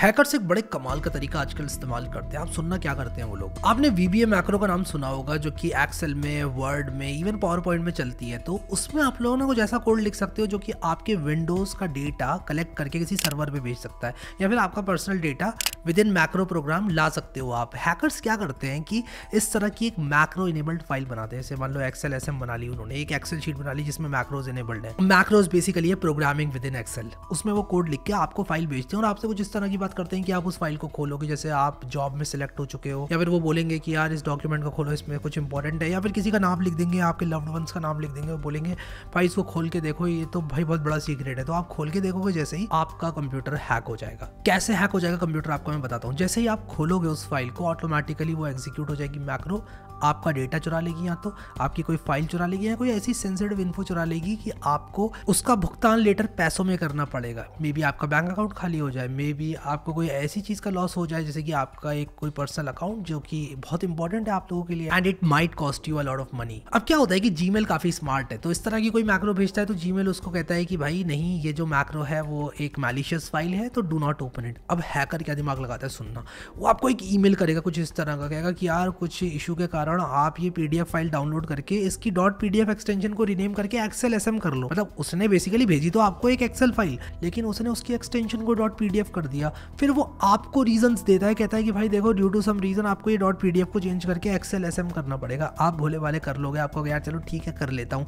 Hackers एक बड़े कमाल का तरीका आजकल इस्तेमाल करते हैं आप सुनना क्या करते हैं वो लोग आपने वीबीए मैक्रो का नाम सुना होगा जो कि एक्सेल में वर्ड में इवन पावर पॉइंट में चलती है तो उसमें आप लोगों ने कुछ ऐसा कोड लिख सकते हो जो कि आपके विंडोज का डेटा कलेक्ट करके किसी सर्वर पे भेज सकता है या फिर आपका personal data within macro program ला सकते हो आप हैकर्स क्या करते हैं कि इस तरह की एक मैक्रो इनेबल्ड फाइल बनाते हैं जैसे मान लो एक्सेल एस बना ली उन्होंने एक एक्सेल शीट बना ली जिसमें मैक्रोज इनेबल्ड है मैक्रोज बेसिकली है प्रोग्रामिंग विद इन एक्सेल उसमें वो कोड लिख के आपको फाइल भेजते हैं और आपसे कुछ इस तरह की बात करते हैं कि आप उस फाइल को खोलोगे जैसे आप जॉब में सिलेक्ट हो चुके हो या फिर वो बोलेंगे कि यार इस डॉक्यूमेंट को खोलो इसमें कुछ इंपॉर्टेंट है या फिर किसी का नाम लिख देंगे आपके लव्ड वंस का नाम लिख देंगे वो बोलेंगे भाई इसको खोल के देखो ये तो भाई बहुत बड़ा सीक्रेट है तो आप खोल के देखोगे जैसे ही आपका कंप्यूटर हैक हो जाएगा कैसे हैक हो जाएगा कंप्यूटर आपका मैं बताता हूँ जैसे ही आप खोलोगे उस फाइल को ऑटोमेटिकली वो एग्जीक्यूट हो जाएगी मैक्रो आपका डेटा चुरा लेगी या तो आपकी कोई फाइल चुरा लेगी या कोई ऐसी सेंसिटिव इन्फो चुरा लेगी कि आपको उसका भुगतान लेटर पैसों में करना पड़ेगा मे बी आपका बैंक अकाउंट खाली हो जाए मे बी आपको कोई ऐसी चीज़ का लॉस हो जाए जैसे कि आपका एक कोई पर्सनल अकाउंट जो कि बहुत इंपॉर्टेंट है आप लोगों के लिए and it might cost you a lot of money अब क्या होता है कि जी काफ़ी स्मार्ट है तो इस तरह की कोई मैक्रो भेजता है तो जी उसको कहता है कि भाई नहीं ये जो मैक्रो है वो एक मैलिशियस फाइल है तो डू नॉट ओपन इट अब हैकर क्या दिमाग लगाता है सुनना वो आपको एक ई करेगा कुछ इस तरह का कहेगा कि यार कुछ इशू के कारण कारण आप ये पीडीएफ फाइल डाउनलोड करके इसकी डॉट पीडीएफ एक्सटेंशन को रिनेम करके एक्सेल एस कर लो मतलब उसने बेसिकली भेजी तो आपको एक एक्सेल फाइल लेकिन उसने उसकी एक्सटेंशन को डॉट पीडीएफ कर दिया फिर वो आपको रीजन देता है कहता है कि भाई देखो ड्यू टू सम रीजन आपको ये डॉट पीडीएफ को चेंज करके एक्सेल एस करना पड़ेगा आप भोले वाले कर लोगे आपको यार चलो ठीक है कर लेता हूँ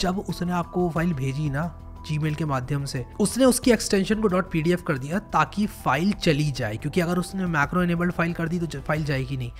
जब उसने आपको वो फाइल भेजी ना जीमेल के माध्यम से उसने उसकी एक्सटेंशन को डॉट पीडीएफ कर दिया ताकि फाइल चली जाए क्योंकि अगर उसने मैक्रो इनेबल्ड फाइल कर दी तो फाइल जाएगी नहीं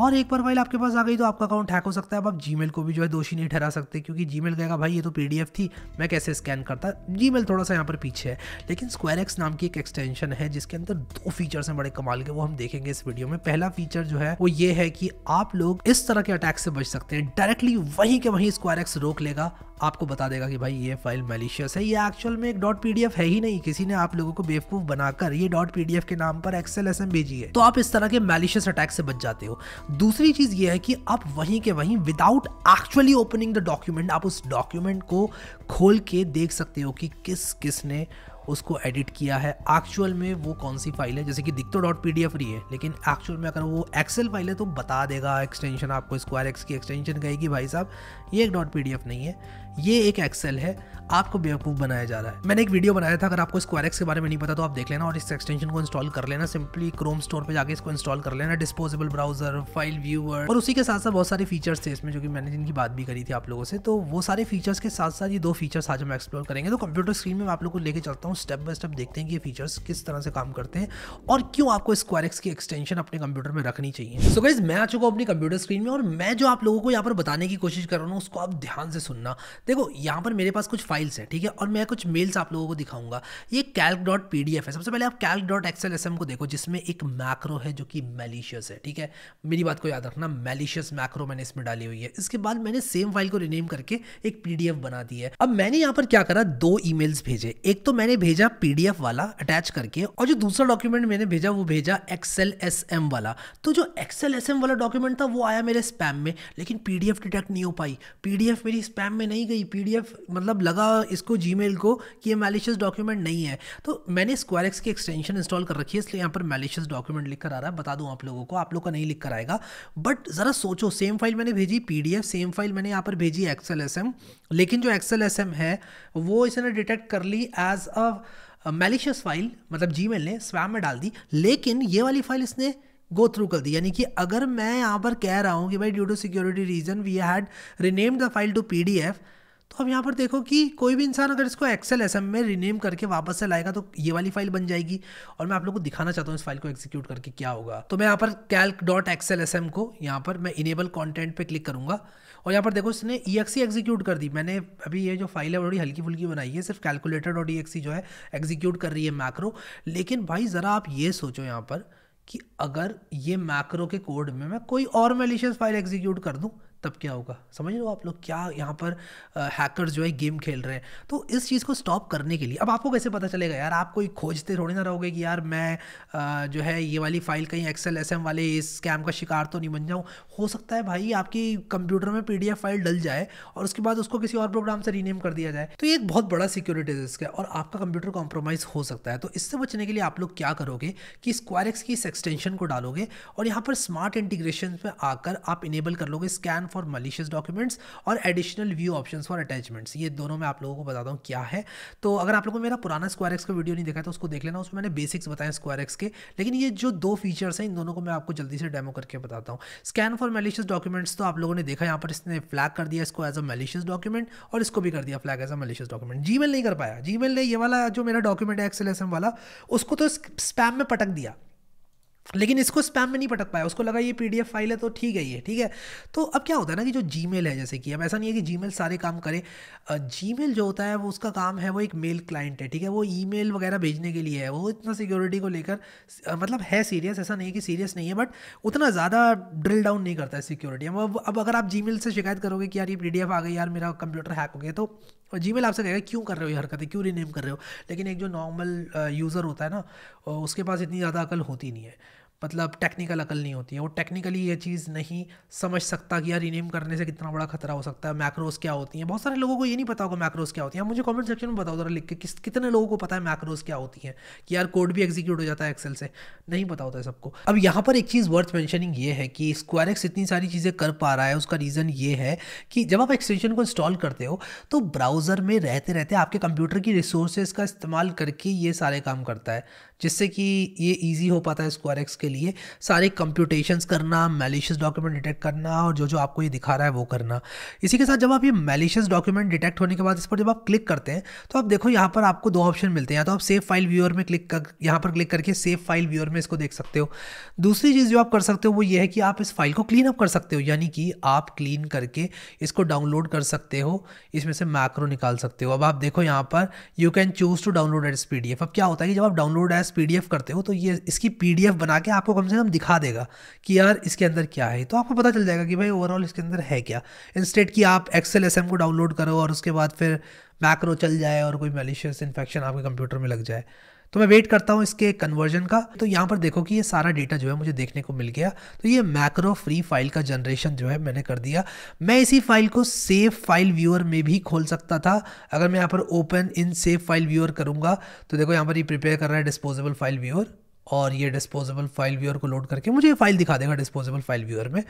और एक बार फाइल आपके पास आ गई तो आपका अकाउंट हैक हो सकता है अब आप जीमेल को भी जो है दोषी नहीं ठहरा सकते क्योंकि जीमेल कहेगा भाई ये तो पीडीएफ थी मैं कैसे स्कैन करता जीमेल थोड़ा सा यहाँ पर पीछे है लेकिन स्क्वायर नाम की एक एक्सटेंशन है जिसके अंदर दो फीचर्स हैं बड़े कमाल के वो हम देखेंगे इस वीडियो में पहला फीचर जो है वो ये है कि आप लोग इस तरह के अटैक से बच सकते हैं डायरेक्टली वहीं के वहीं स्क्वायर रोक लेगा आपको बता देगा कि भाई ये फाइल मेलिशियस है ये एक्चुअल में एक डॉट पीडीएफ है ही नहीं किसी ने आप लोगों को बेवकूफ बनाकर ये डॉट पीडीएफ के नाम पर एक्सेल एस भेजी है तो आप इस तरह के मैलिशियस अटैक से बच जाते हो दूसरी चीज ये है कि आप वहीं के वहीं without actually opening the document आप उस डॉक्यूमेंट को खोल के देख सकते हो कि किस किस ने उसको एडिट किया है एक्चुअल में वो कौन सी फाइल है जैसे कि दिख तो डॉट पी डी एफ रही है लेकिन एक्चुअल में अगर वो एक्सेल फाइल है तो बता देगा एक्सटेंशन आपको स्क्वायर एक्स की एक्सटेंशन कहेगी भाई साहब ये एक डॉट पी डी एफ नहीं है ये एक एक्सेल है आपको बेवकूफ़ बनाया जा रहा है मैंने एक वीडियो बनाया था अगर आपको स्क्वायर एक्स के बारे में नहीं पता तो आप देख लेना और इस एक्सटेंशन को इंस्टॉल कर लेना सिंपली क्रोम स्टोर पर जाकर इसको इंस्टॉल कर लेना डिस्पोजेबल ब्राउजर फाइल व्यूअर और उसी के साथ साथ बहुत सारे फीचर्स थे इसमें जो कि मैंने जिनकी बात भी करी थी आप लोगों से तो वो सारे फीचर्स के साथ साथ ये दो फीचर्स आज हम एक्सप्लोर करेंगे तो कंप्यूटर स्क्रीन में आप लोग को लेकर चलता हूँ हूँ स्टेप बाय स्टेप देखते हैं कि ये फीचर्स किस तरह से काम करते हैं और क्यों आपको स्क्वायर एक्स की एक्सटेंशन अपने कंप्यूटर में रखनी चाहिए सो so गाइज मैं आ चुका हूँ अपनी कंप्यूटर स्क्रीन में और मैं जो आप लोगों को यहाँ पर बताने की कोशिश कर रहा हूँ उसको आप ध्यान से सुनना देखो यहाँ पर मेरे पास कुछ फाइल्स हैं ठीक है और मैं कुछ मेल्स आप लोगों को दिखाऊंगा ये calc dot P D F है सबसे पहले आप calc dot X L S M को देखो जिसमें एक मैक्रो है जो कि मेलिशियस है ठीक है मेरी बात को याद रखना मेलिशियस मैक्रो मैंने इसमें डाली हुई है इसके बाद मैंने सेम फाइल को रिनेम करके एक पीडीएफ बना दी है अब मैंने यहाँ पर क्या करा दो ईमेल्स भेजे एक तो मैंने भेजा पीडीएफ वाला अटैच करके और जो दूसरा डॉक्यूमेंट मैंने भेजा वो भेजा एक्सएल एस एम वाला तो जो एक्सएल एस एम वाला डॉक्यूमेंट था वो आया मेरे स्पैम में लेकिन पीडीएफ डिटेक्ट नहीं हो पाई पीडीएफ मेरी स्पैम में नहीं गई पीडीएफ मतलब लगा इसको जीमेल को कि ये मैलिशियस डॉक्यूमेंट नहीं है तो मैंने स्क्वायरक्स की एक्सटेंशन इंस्टॉल कर रखी है इसलिए यहाँ पर मैलिशियस डॉक्यूमेंट लिख कर आ रहा है बता दूँ आप लोगों को आप लोग का नहीं लिख कर आएगा बट ज़रा सोचो सेम फाइल मैंने भेजी एफ सेम फाइल मैंने यहाँ पर भेजी एक्सएल एस एम लेकिन जो एक्सएल एस एम है वो इसने डिटेक्ट कर ली एज अ मेलिशियस फाइल मतलब जी ने स्वैम में डाल दी लेकिन ये वाली फाइल इसने गो थ्रू कर दी यानी कि अगर मैं यहाँ पर कह रहा हूँ कि भाई due to security reason we had renamed the file to P D F तो अब यहाँ पर देखो कि कोई भी इंसान अगर इसको एक्सेल एस में रीनेम करके वापस से लाएगा तो ये वाली फाइल बन जाएगी और मैं आप लोग को दिखाना चाहता हूँ इस फाइल को एग्जीक्यूट करके क्या होगा तो मैं यहाँ पर calc dot X L S M को यहाँ पर मैं इनेबल कॉन्टेंट पर क्लिक करूँगा और यहाँ पर देखो इसने ई एक्स एग्जीक्यूट कर दी मैंने अभी ये जो फाइल है बड़ी हल्की फुल्की बनाई है सिर्फ कैलकुलेटर डॉट ई एक्सी जो है एग्जीक्यूट कर रही है मैक्रो लेकिन भाई ज़रा आप ये सोचो यहाँ पर कि अगर ये मैक्रो के कोड में मैं कोई और मेलिशियस फाइल एग्जीक्यूट कर दूँ तब क्या होगा समझ लो आप लोग क्या यहाँ पर हैकर जो है गेम खेल रहे हैं तो इस चीज़ को स्टॉप करने के लिए अब आपको कैसे पता चलेगा यार आप कोई खोजते थोड़ी ना रहोगे कि यार मैं जो है ये वाली फ़ाइल कहीं एक्सेल एस वाले इस स्कैम का शिकार तो नहीं बन जाऊँ हो सकता है भाई आपकी कंप्यूटर में पी फाइल डल जाए और उसके बाद उसको किसी और प्रोग्राम से रीनेम कर दिया जाए तो ये एक बहुत बड़ा सिक्योरिटी रिस्क है और आपका कंप्यूटर कॉम्प्रोमाइज़ हो सकता है तो इससे बचने के लिए आप लोग क्या करोगे कि स्क्वायरक्स की इस एक्सटेंशन को डालोगे और यहाँ पर स्मार्ट इंटीग्रेशन पर आकर आप इनेबल कर लोगे स्कैन फॉर मलिशियस डॉक्यूमेंट्स और additional view option for attachments ये दोनों मैं आप लोगों को बताता हूँ क्या है तो अगर आप लोगों को मेरा पुराना स्क्वायर एक्स का वीडियो नहीं देखा तो उसको देख लेना उसमें मैंने बेसिक्स बताया स्क्वायर एक्स के लेकिन ये जो दो फीचर्स हैं इन दोनों को मैं आपको जल्दी से डेमो करके बताता हूँ स्कैन फॉर मलिशियस डॉक्यूमेंट्स तो आप लोगों ने देखा यहाँ पर इसने फ्लैग कर दिया इसको एज अ मलिशियस डॉक्यूमेंट और इसको भी कर दिया flag as a malicious document जी नहीं कर पाया जी ने ये वाला जो मेरा डॉक्यूमेंट है एक्सएलएसएम वाला उसको तो स्पैम में पटक दिया लेकिन इसको स्पैम में नहीं पटक पाया उसको लगा ये पीडीएफ फाइल है तो ठीक है ये ठीक है तो अब क्या होता है ना कि जो मेल है जैसे कि अब ऐसा नहीं है कि मेल सारे काम करे मेल जो होता है वो उसका काम है वो एक मेल क्लाइंट है ठीक है वो मेल वगैरह भेजने के लिए है वो इतना सिक्योरिटी को लेकर मतलब है सीरियस ऐसा नहीं है कि सीरियस नहीं है बट उतना ज़्यादा ड्रिल डाउन नहीं करता है सिक्योरिटी अब अब अगर आप जी से शिकायत करोगे कि यार ये पी आ गई यार मेरा कंप्यूटर हैक हो गया तो जी मेल आपसे कहेगा क्यों कर रहे हो ये हरकतें क्यों रीनेम कर रहे हो लेकिन एक जो नॉर्मल यूज़र होता है ना उसके पास इतनी ज़्यादा अकल होती नहीं है मतलब टेक्निकल अकल नहीं होती है वो टेक्निकली ये चीज़ नहीं समझ सकता कि यार रीनेम करने से कितना बड़ा खतरा हो सकता है मैक्रोस क्या होती हैं बहुत सारे लोगों को ये नहीं पता होगा मैक्रोस क्या होती है मुझे कमेंट सेक्शन में बताओ जरा लिख के किस कितने लोगों को पता है मैक्रोस क्या होती है कि यार कोड भी एग्जीक्यूट हो जाता है एक्सेल से नहीं पता होता है सबको अब यहाँ पर एक चीज़ वर्थ मैंशनिंग ये है कि एक्स इतनी सारी चीज़ें कर पा रहा है उसका रीज़न ये है कि जब आप एक्सटेंशन को इंस्टॉल करते हो तो ब्राउज़र में रहते रहते आपके कंप्यूटर की रिसोर्सेज का इस्तेमाल करके ये सारे काम करता है जिससे कि ये इजी हो पाता है स्क्वायर एक्स के लिए सारे कंप्यूटेशंस करना मेलिशियस डॉक्यूमेंट डिटेक्ट करना और जो जो आपको ये दिखा रहा है वो करना इसी के साथ जब आप ये मेलिशियस डॉक्यूमेंट डिटेक्ट होने के बाद इस पर जब आप क्लिक करते हैं तो आप देखो यहाँ पर आपको दो ऑप्शन मिलते हैं या तो आप सेफ़ फाइल व्यूअर में क्लिक कर यहाँ पर क्लिक करके सेव फाइल व्यूअर में इसको देख सकते हो दूसरी चीज़ जो आप कर सकते हो वो ये है कि आप इस फाइल को क्लीन अप कर सकते हो यानी कि आप क्लीन करके इसको डाउनलोड कर सकते हो इसमें से मैक्रो निकाल सकते हो अब आप देखो यहाँ पर you can choose to download as P अब क्या होता है कि जब आप डाउनलोड एज पीडीएफ करते हो तो ये इसकी पीडीएफ बना के आपको कम से कम दिखा देगा कि यार इसके अंदर क्या है तो आपको पता चल जाएगा कि भाई ओवरऑल इसके अंदर है क्या इंस्टेट कि आप एक्सेल एस को डाउनलोड करो और उसके बाद फिर मैक्रो चल जाए और कोई मेलिशियस इन्फेक्शन आपके कंप्यूटर में लग जाए तो मैं वेट करता हूँ इसके कन्वर्जन का तो यहाँ पर देखो कि ये सारा डेटा जो है मुझे देखने को मिल गया तो ये मैक्रो फ्री फाइल का जनरेशन जो है मैंने कर दिया मैं इसी फाइल को सेव फाइल व्यूअर में भी खोल सकता था अगर मैं यहाँ पर open in safe file viewer करूँगा तो देखो यहाँ पर ये प्रिपेयर कर रहा है डिस्पोजेबल फाइल व्यूअर और ये डिस्पोजेबल फाइल व्यूअर को लोड करके मुझे ये फाइल दिखा देगा डिस्पोजेबल फाइल व्यूअर में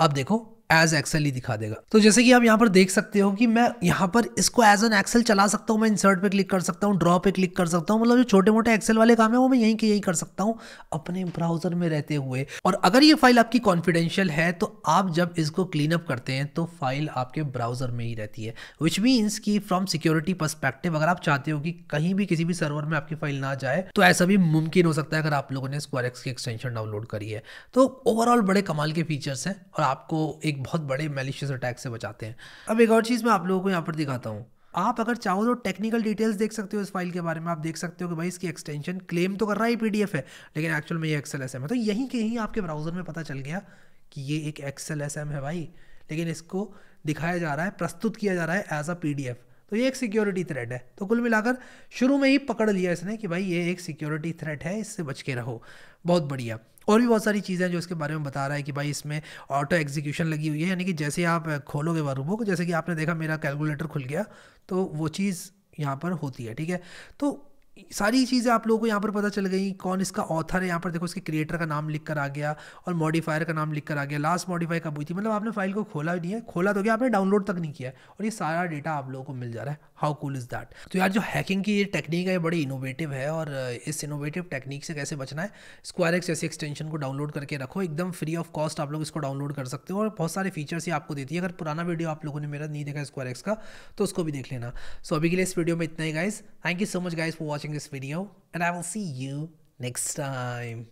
आप देखो एज एक्सेल ही दिखा देगा तो जैसे कि आप यहाँ पर देख सकते हो कि मैं यहाँ पर इसको एज एन एक्सेल चला सकता हूँ मैं इंसर्ट पे क्लिक कर सकता हूँ ड्रॉ पे क्लिक कर सकता हूँ मतलब जो छोटे मोटे एक्सेल वाले काम है वो मैं यहीं के यही कर सकता हूँ अपने ब्राउजर में रहते हुए और अगर ये फाइल आपकी कॉन्फिडेंशियल है तो आप जब इसको क्लीन अप करते हैं तो फाइल आपके ब्राउजर में ही रहती है विच मीन्स की फ्रॉम सिक्योरिटी परस्पेक्टिव अगर आप चाहते हो कि कहीं भी किसी भी सर्वर में आपकी फाइल ना जाए तो ऐसा भी मुमकिन हो सकता है अगर आप लोगों ने स्क्वायर की एक्सटेंशन डाउनलोड करी है तो ओवरऑल बड़े कमाल के फीचर्स हैं और आपको एक एक बहुत बड़े मेलिशियस अटैक से बचाते हैं अब एक और चीज़ मैं आप लोगों को यहाँ पर दिखाता हूँ आप अगर चाहो तो टेक्निकल डिटेल्स देख सकते हो इस फाइल के बारे में आप देख सकते हो कि भाई इसकी एक्सटेंशन क्लेम तो कर रहा है पीडीएफ है लेकिन एक्चुअल में ये एक्सेल एस है तो यहीं के यहीं आपके ब्राउज़र में पता चल गया कि ये एक एक्सेल एस है भाई लेकिन इसको दिखाया जा रहा है प्रस्तुत किया जा रहा है एज अ पी तो ये एक सिक्योरिटी थ्रेट है तो कुल मिलाकर शुरू में ही पकड़ लिया इसने कि भाई ये एक सिक्योरिटी थ्रेट है इससे बच के रहो बहुत बढ़िया और भी बहुत सारी चीज़ें जो इसके बारे में बता रहा है कि भाई इसमें ऑटो एग्जीक्यूशन लगी हुई है यानी कि जैसे आप खोलोगे को जैसे कि आपने देखा मेरा कैलकुलेटर खुल गया तो वो चीज़ यहाँ पर होती है ठीक है तो सारी चीज़ें आप लोगों को यहाँ पर पता चल गई कौन इसका ऑथर है यहाँ पर देखो इसके क्रिएटर का नाम लिख कर आ गया और मॉडिफायर का नाम लिख कर आ गया लास्ट मॉडिफाई कब हुई थी मतलब आपने फाइल को खोला भी नहीं है खोला तो क्या आपने डाउनलोड तक नहीं किया और ये सारा डेटा आप लोगों को मिल जा रहा है हाउ कूल इज़ दैट तो यार जो हैकिंग की ये टेक्निक है बड़ी इनोवेटिव है और इस इनोवेटिव टेक्निक से कैसे बचना है स्क्वायर एक्स जैसे एक्सटेंशन को डाउनलोड करके रखो एकदम फ्री ऑफ कॉस्ट आप लोग इसको डाउनलोड कर सकते हो और बहुत सारे फीचर्स ये आपको देती है अगर पुराना वीडियो आप लोगों ने मेरा नहीं देखा स्क्वायर एक्स का तो उसको भी देख लेना सो अभी के लिए इस वीडियो में इतना ही guys thank you so much guys for watching watching this video and I will see you next time.